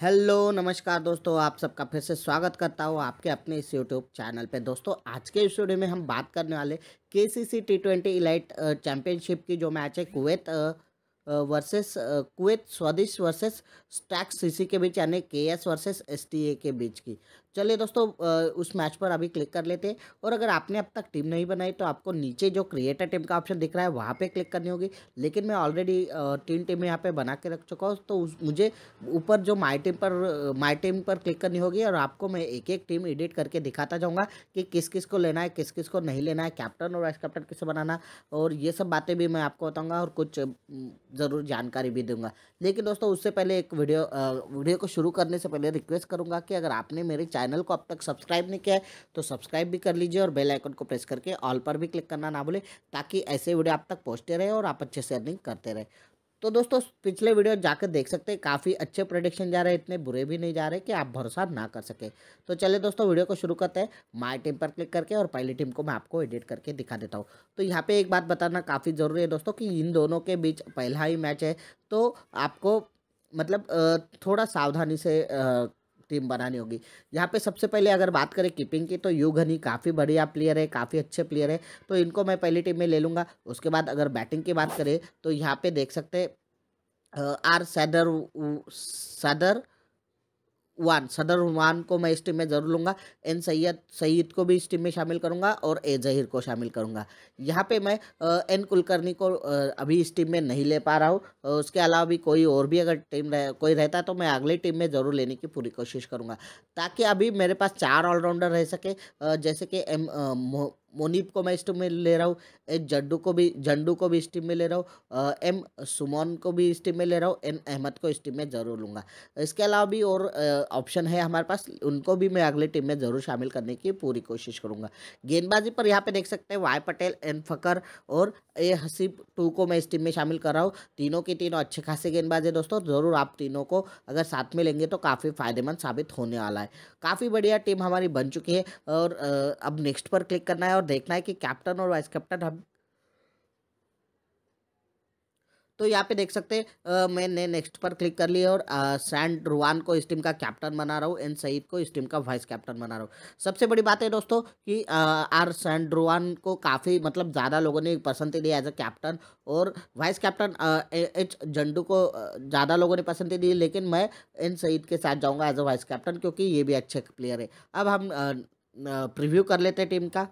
hello नमस्कार दोस्तों आप सबका फिर से स्वागत करता हूँ आपके अपने इस यूट्यूब चैनल पे दोस्तों आज के स्टूडियो में हम बात करने वाले K C C T twenty elite championship की जो मैच है Kuwait versus Kuwait Swadesh versus Stack CC के बीच यानी K S versus S T A के बीच की चलिए दोस्तों उस मैच पर अभी क्लिक कर लेते हैं और अगर आपने अब तक टीम नहीं बनाई तो आपको नीचे जो क्रिएटर टीम का ऑप्शन दिख रहा है वहाँ पे क्लिक करनी होगी लेकिन मैं ऑलरेडी तीन टीम यहाँ पे बना के रख चुका हूँ तो मुझे ऊपर जो माई टीम पर माई टीम पर क्लिक करनी होगी और आपको मैं एक एक टीम एडिट करके दिखाता जाऊँगा कि किस किस को लेना है किस किस को नहीं लेना है कैप्टन और वाइस कैप्टन किसे बनाना और ये सब बातें भी मैं आपको बताऊँगा और कुछ ज़रूर जानकारी भी दूंगा लेकिन दोस्तों उससे पहले एक वीडियो वीडियो को शुरू करने से पहले रिक्वेस्ट करूँगा कि अगर आपने मेरे चैनल चैनल को अब तक सब्सक्राइब नहीं किया है तो सब्सक्राइब भी कर लीजिए और बेल आइकन को प्रेस करके ऑल पर भी क्लिक करना ना भूले ताकि ऐसे वीडियो आप तक पहुँचते रहे और आप अच्छे से अर्निंग करते रहे तो दोस्तों पिछले वीडियो जाकर देख सकते हैं काफ़ी अच्छे प्रोडिक्शन जा रहे हैं इतने बुरे भी नहीं जा रहे कि आप भरोसा ना कर सके तो चले दोस्तों वीडियो को शुरू करते हैं माई टीम पर क्लिक करके और पहली टीम को मैं आपको एडिट करके दिखा देता हूँ तो यहाँ पे एक बात बताना काफ़ी ज़रूरी है दोस्तों कि इन दोनों के बीच पहला ही मैच है तो आपको मतलब थोड़ा सावधानी से टीम बनानी होगी यहाँ पे सबसे पहले अगर बात करें कीपिंग की तो घनी काफ़ी बढ़िया प्लेयर है काफ़ी अच्छे प्लेयर है तो इनको मैं पहली टीम में ले लूँगा उसके बाद अगर बैटिंग की बात करें तो यहाँ पे देख सकते हैं आर सैदर सदर वन सदर वन को मैं इस टीम में ज़रूर लूँगा एन सैयद सईद को भी इस टीम में शामिल करूँगा और ए जहीर को शामिल करूँगा यहाँ पे मैं एन कुलकर्णी को अभी इस टीम में नहीं ले पा रहा हूँ उसके अलावा भी कोई और भी अगर टीम रह, कोई रहता तो मैं अगली टीम में ज़रूर लेने की पूरी कोशिश करूँगा ताकि अभी मेरे पास चार ऑलराउंडर रह सके जैसे कि एम मोनीप को मैं इस टीम में ले रहा हूँ एच जड्डू को भी जंडू को भी इस टीम में ले रहा हूँ एम सुमोन को भी इस टीम में ले रहा हूँ एन अहमद को इस टीम में ज़रूर लूँगा इसके अलावा भी और ऑप्शन है हमारे पास उनको भी मैं अगली टीम में ज़रूर शामिल करने की पूरी कोशिश करूँगा गेंदबाजी पर यहाँ पर देख सकते हैं वाई पटेल एन फकर और ए हसीब टू को मैं इस टीम में शामिल कर रहा हूँ तीनों के तीनों अच्छे खासे गेंदबाज है दोस्तों ज़रूर आप तीनों को अगर साथ में लेंगे तो काफ़ी फ़ायदेमंद साबित होने वाला है काफ़ी बढ़िया टीम हमारी बन चुकी है और अब नेक्स्ट पर क्लिक करना है और देखना है कि कैप्टन और वाइस कैप्टन हम तो यहाँ पे देख सकते हैं मैंने नेक्स्ट पर क्लिक कर लिया और सैंड रुवान को इस टीम का कैप्टन बना रहा हूँ एंड सईद को इस टीम का वाइस कैप्टन बना रहा हूँ सबसे बड़ी बात है दोस्तों कि आ, आर सैंड रुवान को काफ़ी मतलब ज़्यादा लोगों ने पसंद दी एज अ कैप्टन और वाइस कैप्टन एच जंडू को ज़्यादा लोगों ने पसंद दी लेकिन मैं एन सईद के साथ जाऊँगा एज अ वाइस कैप्टन क्योंकि ये भी अच्छे प्लेयर है अब हम प्रिव्यू कर लेते हैं टीम का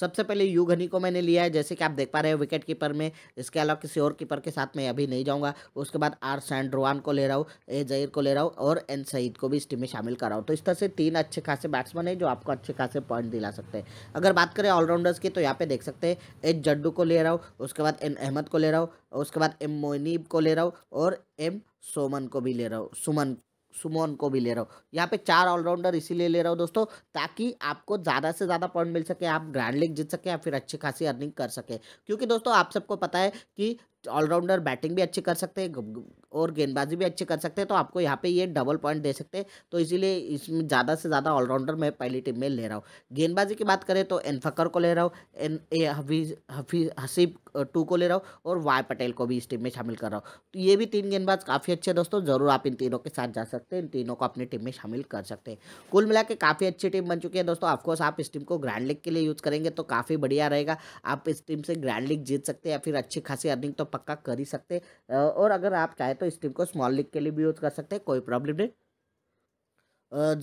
सबसे पहले घनी को मैंने लिया है जैसे कि आप देख पा रहे हो विकेट कीपर में इसके अलावा किसी और कीपर के साथ मैं अभी नहीं जाऊंगा उसके बाद आर सैंड्रोवान को ले रहा हूँ ए जहीर को ले रहा हूँ और एन सईद को भी इस टीम में शामिल कर रहा हूँ तो इस तरह से तीन अच्छे खासे बैट्समैन है जो आपको अच्छे खासे पॉइंट दिला सकते हैं अगर बात करें ऑलराउंडर्स की तो यहाँ पे देख सकते हैं एच जड्डू को ले रहा हूँ उसके बाद एन अहमद को ले रहा हूँ उसके बाद एम मोइनीब को ले रहा हूँ और एम सोमन को भी ले रहा हूँ सुमन सुमोन को भी ले रहा हूँ यहाँ पे चार ऑलराउंडर इसीलिए ले रहा हूँ दोस्तों ताकि आपको ज़्यादा से ज़्यादा पॉइंट मिल सके आप ग्रैंड लीग जीत सके या फिर अच्छी खासी अर्निंग कर सके क्योंकि दोस्तों आप सबको पता है कि ऑलराउंडर बैटिंग भी अच्छी कर सकते हैं और गेंदबाजी भी अच्छी कर सकते हैं तो आपको यहाँ पे ये डबल पॉइंट दे सकते हैं तो इसीलिए इसमें ज़्यादा से ज़्यादा ऑलराउंडर मैं पहली टीम में ले रहा हूँ गेंदबाजी की बात करें तो एन फकर को ले रहा हूँ N A Hafeez Hafeez Haseeb two को ले रहा हूँ और वाई पटेल को भी इस टीम में शामिल कर रहा हूँ तो ये भी तीन गेंदबाज काफ़ी अच्छे दोस्तों ज़रूर आप इन तीनों के साथ जा सकते हैं इन तीनों को अपनी टीम में शामिल कर सकते हैं कुल मिला के काफ़ी अच्छी टीम बन चुकी है दोस्तों ऑफकोर्स आप इस टीम को ग्रैंड लीग के लिए यूज़ करेंगे तो काफ़ी बढ़िया रहेगा आप इस टीम से ग्रैंड लीग जीत सकते हैं या फिर अच्छी खासी अर्निंग तो पक्का कर ही सकते और अगर आप चाहें तो इस टीम को स्मॉल लीग के लिए भी यूज़ कर सकते हैं कोई प्रॉब्लम नहीं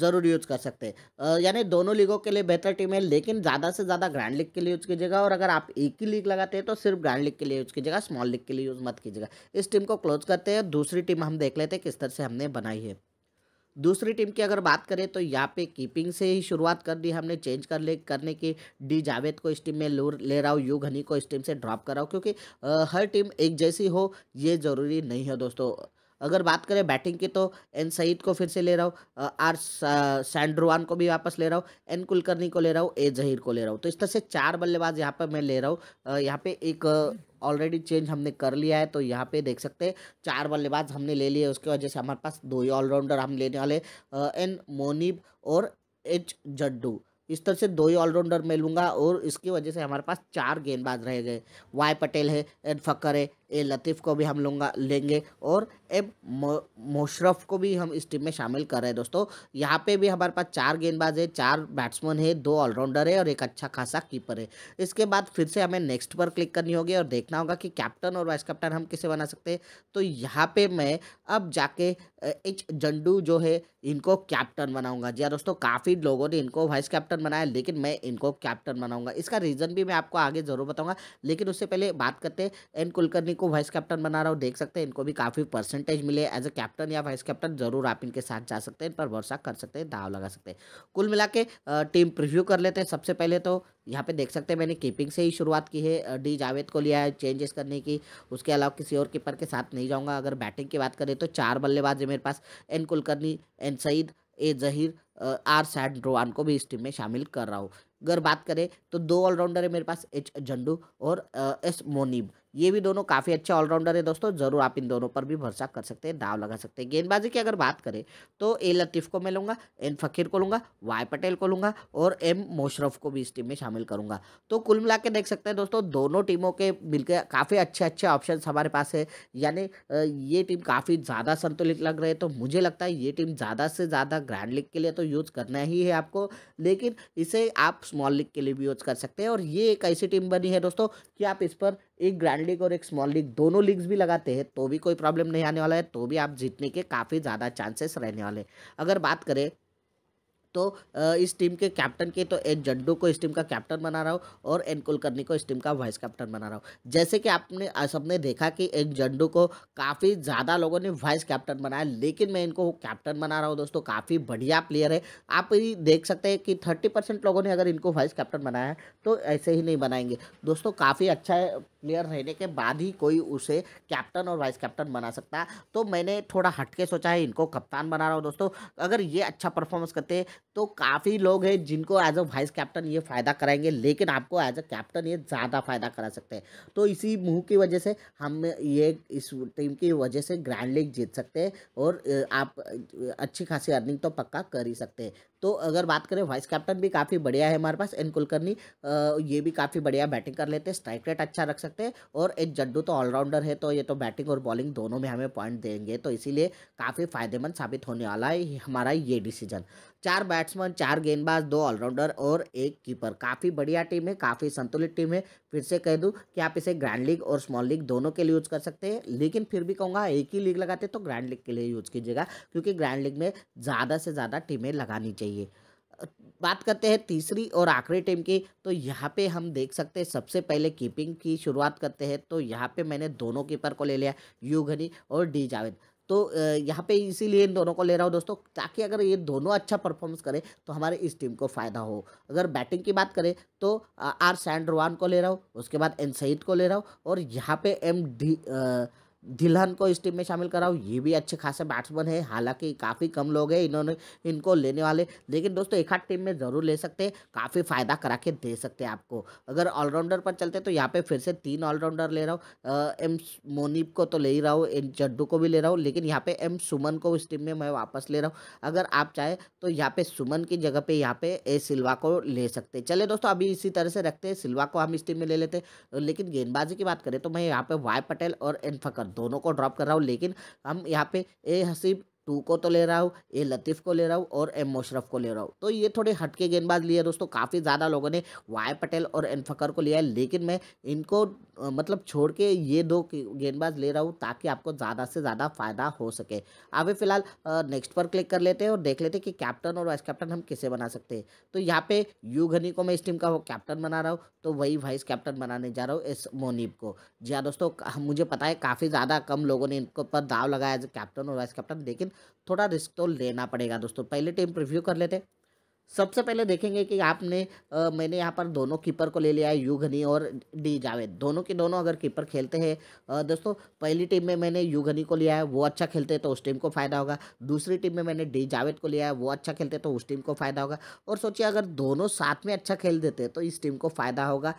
ज़रूर यूज़ कर सकते हैं यानी दोनों लीगों के लिए बेहतर टीम है लेकिन ज़्यादा से ज़्यादा ग्रैंड लीग के लिए यूज़ कीजिएगा और अगर आप एक ही लीग लगाते हैं तो सिर्फ ग्रैंड लीग के लिए यूज़ कीजिएगा स्मॉल लीग के लिए यूज़ मत कीजिएगा इस टीम को क्लोज करते हैं दूसरी टीम हम देख लेते हैं किस तरह से हमने बनाई है दूसरी टीम की अगर बात करें तो यहाँ पे कीपिंग से ही शुरुआत कर दी हमने चेंज कर ले करने की डी जावेद को इस टीम में लूर ले रहा हूँ यू घनी को इस टीम से ड्रॉप कर रहा हूँ क्योंकि आ, हर टीम एक जैसी हो ये ज़रूरी नहीं है दोस्तों अगर बात करें बैटिंग की तो एन सईद को फिर से ले रहा हूँ आर सैंड्रोवान को भी वापस ले रहा हूँ एन कुलकर्णी को ले रहा हूँ ए जहीर को ले रहा हूँ तो इस तरह से चार बल्लेबाज यहाँ पर मैं ले रहा हूँ यहाँ पे एक ऑलरेडी चेंज हमने कर लिया है तो यहाँ पे देख सकते हैं चार बल्लेबाज हमने ले लिए उसके वजह से हमारे पास दो ही ऑलराउंडर हम लेने वाले एन मोनीब और एच जड्डू इस तरह से दो ही ऑलराउंडर मैं लूँगा और इसकी वजह से हमारे पास चार गेंदबाज रह गए वाई पटेल है एन फकर है ए लतीफ़ को भी हम लोग लेंगे और एम मुशरफ को भी हम इस टीम में शामिल कर रहे हैं दोस्तों यहाँ पे भी हमारे पास चार गेंदबाज है चार बैट्समैन है दो ऑलराउंडर है और एक अच्छा खासा कीपर है इसके बाद फिर से हमें नेक्स्ट पर क्लिक करनी होगी और देखना होगा कि कैप्टन और वाइस कैप्टन हम किसे बना सकते हैं तो यहाँ पे मैं अब जाके एच जंडू जो है इनको कैप्टन बनाऊंगा जी हाँ दोस्तों काफ़ी लोगों ने इनको वाइस कैप्टन बनाया लेकिन मैं इनको कैप्टन बनाऊंगा इसका रीज़न भी मैं आपको आगे ज़रूर बताऊंगा लेकिन उससे पहले बात करते हैं एन कुलकर्णी को वाइस कैप्टन बना रहा हूँ देख सकते हैं इनको भी काफ़ी परसेंटेज मिले एज अ कैप्टन या वाइस कैप्टन जरूर आप इनके साथ जा सकते हैं इन पर भरोसा कर सकते हैं दाव लगा सकते हैं कुल मिला के टीम प्रिव्यू कर लेते हैं सबसे पहले तो यहाँ पे देख सकते हैं मैंने कीपिंग से ही शुरुआत की है डी जावेद को लिया है चेंजेस करने की उसके अलावा किसी और कीपर के साथ नहीं जाऊँगा अगर बैटिंग की बात करें तो चार बल्लेबाज है मेरे पास N Kulkarni N Saeed A Zaheer R Saad Rohan को भी इस टीम में शामिल कर रहा हूँ अगर बात करें तो दो ऑलराउंडर है मेरे पास एच झंडू और एस मोनीब ये भी दोनों काफ़ी अच्छे ऑलराउंडर है दोस्तों ज़रूर आप इन दोनों पर भी भरोसा कर सकते हैं दाव लगा सकते हैं गेंदबाजी की अगर बात करें तो ए लतीफ़ को मैं लूँगा एन फ़कीर को लूँगा वाई पटेल को लूँगा और एम मोशरफ को भी इस टीम में शामिल करूँगा तो कुल मिला देख सकते हैं दोस्तों दोनों टीमों के मिलकर काफ़ी अच्छे अच्छे ऑप्शन हमारे पास है यानी ये टीम काफ़ी ज़्यादा संतुलित लग रही है तो मुझे लगता है ये टीम ज़्यादा से ज़्यादा ग्रैंड लीग के लिए तो यूज़ करना ही है आपको लेकिन इसे आप स्मॉल लीग के लिए भी यूज़ कर सकते हैं और ये एक ऐसी टीम बनी है दोस्तों कि आप इस पर एक ग्रैंड ग्रैंड लीग और एक स्मॉल लीग दोनों लीग्स भी लगाते हैं तो भी कोई प्रॉब्लम नहीं आने वाला है तो भी आप जीतने के काफ़ी ज़्यादा चांसेस रहने वाले हैं अगर बात करें तो इस टीम के कैप्टन के तो एन जड्डू को इस टीम का कैप्टन बना रहा हूँ और एन कुलकर्णी को इस टीम का वाइस कैप्टन बना रहा हूँ जैसे कि आपने सबने देखा कि एन जड्डू को काफ़ी ज़्यादा लोगों ने वाइस कैप्टन बनाया लेकिन मैं इनको कैप्टन बना रहा हूँ दोस्तों काफ़ी बढ़िया प्लेयर है आप ये देख सकते हैं कि थर्टी लोगों ने अगर इनको वाइस कैप्टन बनाया है तो ऐसे ही नहीं बनाएंगे दोस्तों काफ़ी अच्छा है प्लेयर रहने के बाद ही कोई उसे कैप्टन और वाइस कैप्टन बना सकता तो मैंने थोड़ा हटके सोचा है इनको कप्तान बना रहा हूँ दोस्तों अगर ये अच्छा परफॉर्मेंस करते तो काफ़ी लोग हैं जिनको एज अ वाइस कैप्टन ये फ़ायदा कराएंगे लेकिन आपको एज अ कैप्टन ये ज़्यादा फ़ायदा करा सकते हैं तो इसी मुँह की वजह से हम ये इस टीम की वजह से ग्रैंड लीग जीत सकते हैं और आप अच्छी खासी अर्निंग तो पक्का कर ही सकते हैं तो अगर बात करें वाइस कैप्टन भी काफ़ी बढ़िया है हमारे पास एन कुलकर्णी ये भी काफ़ी बढ़िया बैटिंग कर लेते हैं स्ट्राइक रेट अच्छा रख सकते हैं और एक जड्डू तो ऑलराउंडर है तो ये तो बैटिंग और बॉलिंग दोनों में हमें पॉइंट देंगे तो इसीलिए काफ़ी फायदेमंद साबित होने वाला है हमारा ये डिसीजन चार बैट्समैन चार गेंदबाज दो ऑलराउंडर और एक कीपर काफ़ी बढ़िया टीम है काफ़ी संतुलित टीम है फिर से कह दूँ कि आप इसे ग्रैंड लीग और स्मॉल लीग दोनों के लिए यूज़ कर सकते हैं लेकिन फिर भी कहूँगा एक ही लीग लगाते तो ग्रैंड लीग के लिए यूज़ कीजिएगा क्योंकि ग्रैंड लीग में ज़्यादा से ज़्यादा टीमें लगानी चाहिए बात करते हैं तीसरी और आखिरी टीम की तो यहाँ पे हम देख सकते हैं सबसे पहले कीपिंग की शुरुआत करते हैं तो यहाँ पे मैंने दोनों कीपर को ले लिया यू घनी और डी जावेद तो यहाँ पे इसीलिए इन दोनों को ले रहा हूँ दोस्तों ताकि अगर ये दोनों अच्छा परफॉर्मेंस करें तो हमारे इस टीम को फ़ायदा हो अगर बैटिंग की बात करें तो आर सैंडरवान को ले रहा हूँ उसके बाद एन सईद को ले रहा हूँ और यहाँ पे एम डी दिल्हन को इस टीम में शामिल कराओ ये भी अच्छे खासे बैट्समैन है हालांकि काफ़ी कम लोग हैं इन्होंने इनको लेने वाले लेकिन दोस्तों एक आध टीम में ज़रूर ले सकते हैं काफ़ी फ़ायदा करा के दे सकते हैं आपको अगर ऑलराउंडर पर चलते तो यहाँ पे फिर से तीन ऑलराउंडर ले रहा हूँ एम मोनीप को तो ले ही रहा हूँ एम जड्डू को भी ले रहा हूँ लेकिन यहाँ पर एम सुमन को इस टीम में मैं वापस ले रहा हूँ अगर आप चाहें तो यहाँ पर सुमन की जगह पर यहाँ पर ए सिल्वा को ले सकते चले दोस्तों अभी इसी तरह से रखते हैं सिल्वा को हम इस टीम में ले लेते लेकिन गेंदबाजी की बात करें तो मैं यहाँ पर वाई पटेल और एन एनफकर दोनों को ड्रॉप कर रहा हूँ लेकिन हम यहाँ पे ए हसीब टू को तो ले रहा हूँ ए लतीफ़ को ले रहा हूँ और एम मुशरफ को ले रहा हूँ तो ये थोड़े हटके गेंदबाज लिए दोस्तों काफ़ी ज़्यादा लोगों ने वाई पटेल और एन फकर को लिया है लेकिन मैं इनको मतलब छोड़ के ये दो गेंदबाज ले रहा हूँ ताकि आपको ज़्यादा से ज़्यादा फ़ायदा हो सके अभी फिलहाल नेक्स्ट पर क्लिक कर लेते हैं और देख लेते हैं कि कैप्टन और वाइस कैप्टन हम किसे बना सकते हैं तो यहाँ पे यू घनी को मैं इस टीम का कैप्टन बना रहा हूँ तो वही वाइस कैप्टन बनाने जा रहा हूँ इस मोनीब को जी हाँ दोस्तों मुझे पता है काफ़ी ज़्यादा कम लोगों ने इनको पर दाव लगाया एज कैप्टन और वाइस कैप्टन लेकिन थोड़ा रिस्क तो लेना पड़ेगा दोस्तों पहले टीम प्रिव्यू कर लेते सबसे पहले देखेंगे कि आपने आ, मैंने यहाँ पर दोनों कीपर को ले लिया है युगनी और डी जावेद दोनों के दोनों अगर कीपर खेलते हैं दोस्तों पहली टीम में मैंने युगनी को लिया है वो अच्छा खेलते हैं तो उस टीम को फ़ायदा होगा दूसरी टीम में मैंने डी जावेद को लिया है वो अच्छा खेलते हैं तो उस टीम को फ़ायदा होगा और सोचिए अगर दोनों साथ में अच्छा खेल देते हैं तो इस टीम को फ़ायदा होगा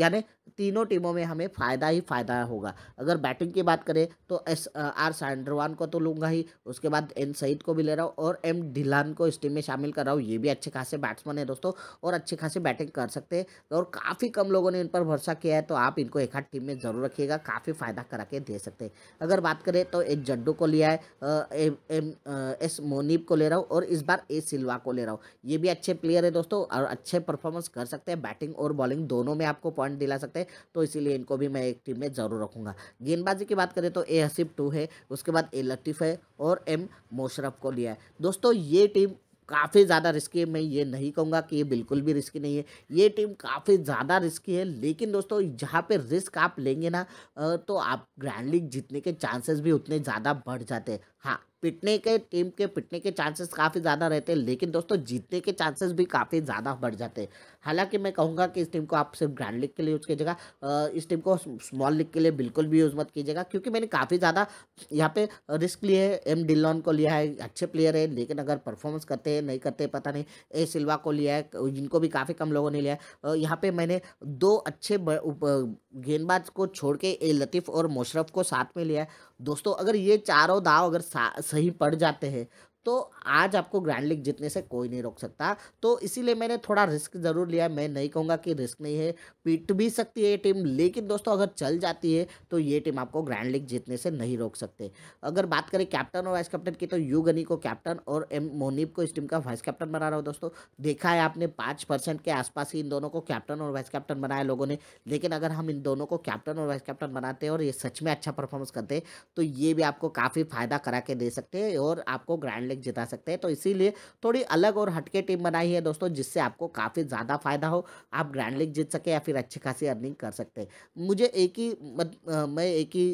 यानी तीनों टीमों में हमें फ़ायदा ही फ़ायदा होगा अगर बैटिंग की बात करें तो एस आर सैंड्रवान को तो लूँगा ही उसके बाद एन सईद को भी ले रहा हूँ और एम ढिलान को इस टीम में शामिल कर रहा हूँ ये भी अच्छे खासे बैट्समैन है दोस्तों और अच्छे खासे बैटिंग कर सकते हैं और काफ़ी कम लोगों ने इन पर भरोसा किया है तो आप इनको एक हाथ टीम में ज़रूर रखिएगा काफ़ी फ़ायदा करा के दे सकते हैं अगर बात करें तो एक जड्डू को लिया है एम एम एस मोनीप को ले रहा हूँ और इस बार ए सिल्वा को ले रहा हूँ ये भी अच्छे प्लेयर है दोस्तों और अच्छे परफॉर्मेंस कर सकते हैं बैटिंग और बॉलिंग दोनों में आपको पॉइंट दिला सकते हैं तो इसीलिए इनको भी मैं एक टीम में ज़रूर रखूँगा गेंदबाजी की बात करें तो ए हसीब टू है उसके बाद ए लतीफ़ है और एम मोशरफ को लिया है दोस्तों ये टीम काफ़ी ज़्यादा रिस्की है मैं ये नहीं कहूँगा कि ये बिल्कुल भी रिस्की नहीं है ये टीम काफ़ी ज़्यादा रिस्की है लेकिन दोस्तों जहाँ पे रिस्क आप लेंगे ना तो आप ग्रैंड लीग जीतने के चांसेस भी उतने ज़्यादा बढ़ जाते हैं हाँ पिटने के टीम के पिटने के चांसेस काफ़ी ज़्यादा रहते हैं लेकिन दोस्तों जीतने के चांसेस भी काफ़ी ज़्यादा बढ़ जाते हैं हालांकि मैं कहूँगा कि इस टीम को आप सिर्फ ग्रैंड लीग के लिए यूज़ कीजिएगा इस टीम को स्मॉल लीग के लिए बिल्कुल भी यूज़ मत कीजिएगा क्योंकि मैंने काफ़ी ज़्यादा यहाँ पे रिस्क लिए है एम डिलॉन को लिया है अच्छे प्लेयर है लेकिन अगर परफॉर्मेंस करते हैं नहीं करते पता नहीं ए सिल्वा को लिया है जिनको भी काफ़ी कम लोगों ने लिया है यहाँ पर मैंने दो अच्छे गेंदबाज को छोड़ के ए लतीफ़ और मुशरफ को साथ में लिया है दोस्तों अगर ये चारों दाव अगर सही पड़ जाते हैं तो आज आपको ग्रैंड लीग जीतने से कोई नहीं रोक सकता तो इसीलिए मैंने थोड़ा रिस्क ज़रूर लिया मैं नहीं कहूँगा कि रिस्क नहीं है पीट भी सकती है ये टीम लेकिन दोस्तों अगर चल जाती है तो ये टीम आपको ग्रैंड लीग जीतने से नहीं रोक सकते अगर बात करें कैप्टन और वाइस कैप्टन की तो यू गनी को कैप्टन और एम मोनीप को इस टीम का वाइस कैप्टन बना रहा हूँ दोस्तों देखा है आपने पाँच परसेंट के आसपास ही इन दोनों को कैप्टन और वाइस कैप्टन बनाया लोगों ने लेकिन अगर हम इन दोनों को कैप्टन और वाइस कैप्टन बनाते हैं और ये सच में अच्छा परफॉर्मेंस करते तो ये भी आपको काफ़ी फायदा करा के दे सकते हैं और आपको ग्रैंड लाइक जिता सकते हैं तो इसीलिए थोड़ी अलग और हटके टीम बनाई है दोस्तों जिससे आपको काफ़ी ज़्यादा फायदा हो आप ग्रैंड लीग जीत सके या फिर अच्छी खासी अर्निंग कर सकते हैं मुझे एक ही मैं एक ही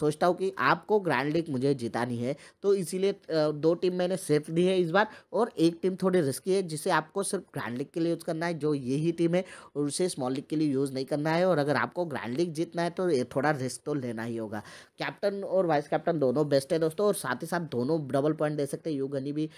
सोचता हूँ कि आपको ग्रैंड लीग मुझे जितानी है तो इसीलिए दो टीम मैंने सेफ दी है इस बार और एक टीम थोड़ी रिस्की है जिसे आपको सिर्फ ग्रैंड लीग के लिए यूज़ करना है जो यही टीम है और उसे स्मॉल लीग के लिए यूज़ नहीं करना है और अगर आपको ग्रैंड लीग जीतना है तो थोड़ा रिस्क तो लेना ही होगा कैप्टन और वाइस कैप्टन दोनों बेस्ट है दोस्तों और साथ ही साथ दोनों डबल पॉइंट दे सकते हैं यू यूसुफ गनी भी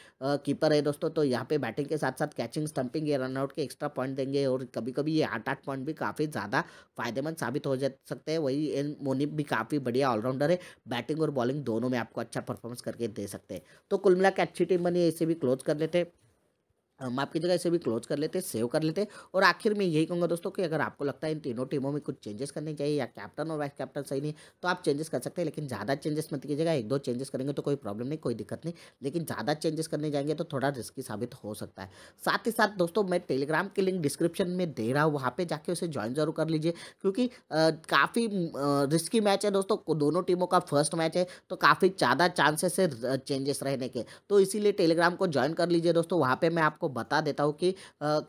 कीपर है दोस्तों तो यहाँ पे बैटिंग के साथ साथ कैचिंग स्टंपिंग ये रनआउट के एक्स्ट्रा पॉइंट देंगे और कभी कभी ये आठ आठ पॉइंट भी काफ़ी ज़्यादा फायदेमंद साबित हो जा सकते हैं वही एन मोनिप भी काफ़ी बढ़िया ऑलराउंडर है बैटिंग और बॉलिंग दोनों में आपको अच्छा परफॉर्मेंस करके दे सकते हैं तो कुल मिला के अच्छी टीम बनी है इसे भी क्लोज कर लेते हैं हम आपकी जगह इसे भी क्लोज कर लेते सेव कर लेते और आखिर में यही कहूँगा दोस्तों कि अगर आपको लगता है इन तीनों टीमों में कुछ चेंजेस करने चाहिए या कैप्टन और वाइस कैप्टन सही नहीं तो आप चेंजेस कर सकते हैं लेकिन ज़्यादा चेंजेस मत कीजिएगा एक दो चेंजेस करेंगे तो कोई प्रॉब्लम नहीं कोई दिक्कत नहीं लेकिन ज़्यादा चेंजेस करने जाएंगे तो थोड़ा रिस्की साबित हो सकता है साथ ही साथ दोस्तों मैं टेलीग्राम की लिंक डिस्क्रिप्शन में दे रहा हूँ वहाँ पर जाके उसे ज्वाइन जरूर कर लीजिए क्योंकि काफ़ी रिस्की मैच है दोस्तों दोनों टीमों का फर्स्ट मैच है तो काफ़ी ज़्यादा चांसेस है चेंजेस रहने के तो इसीलिए टेलीग्राम को ज्वाइन कर लीजिए दोस्तों वहाँ पर मैं आपको बता देता हूँ कि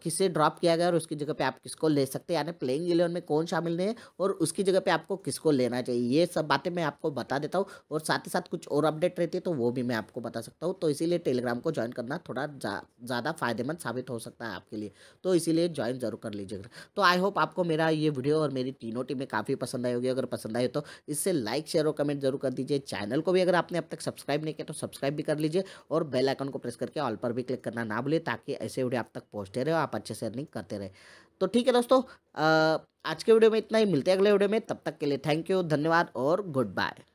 किसे ड्रॉप किया गया और उसकी जगह पे आप किसको ले सकते हैं यानी प्लेइंग इलेवन में कौन शामिल नहीं है और उसकी जगह पे आपको किसको लेना चाहिए ये सब बातें मैं आपको बता देता हूँ और साथ ही साथ कुछ और अपडेट रहती है तो वो भी मैं आपको बता सकता हूँ तो इसीलिए टेलीग्राम को ज्वाइन करना थोड़ा ज़्यादा फायदेमंद साबित हो सकता है आपके लिए तो इसीलिए ज्वाइन जरूर कर लीजिएगा तो आई होप आपको मेरा ये वीडियो और मेरी तीनों टीमें काफ़ी पसंद आई होगी अगर पसंद आई तो इससे लाइक शेयर और कमेंट जरूर कर दीजिए चैनल को भी अगर आपने अब तक सब्सक्राइब नहीं किया तो सब्सक्राइब भी कर लीजिए और बेल आइकन को प्रेस करके ऑल पर भी क्लिक करना ना भूलिए ताकि कि ऐसे वीडियो आप तक पहुँचते रहे आप अच्छे से अर्निंग करते रहे तो ठीक है दोस्तों आज के वीडियो में इतना ही मिलते हैं अगले वीडियो में तब तक के लिए थैंक यू धन्यवाद और गुड बाय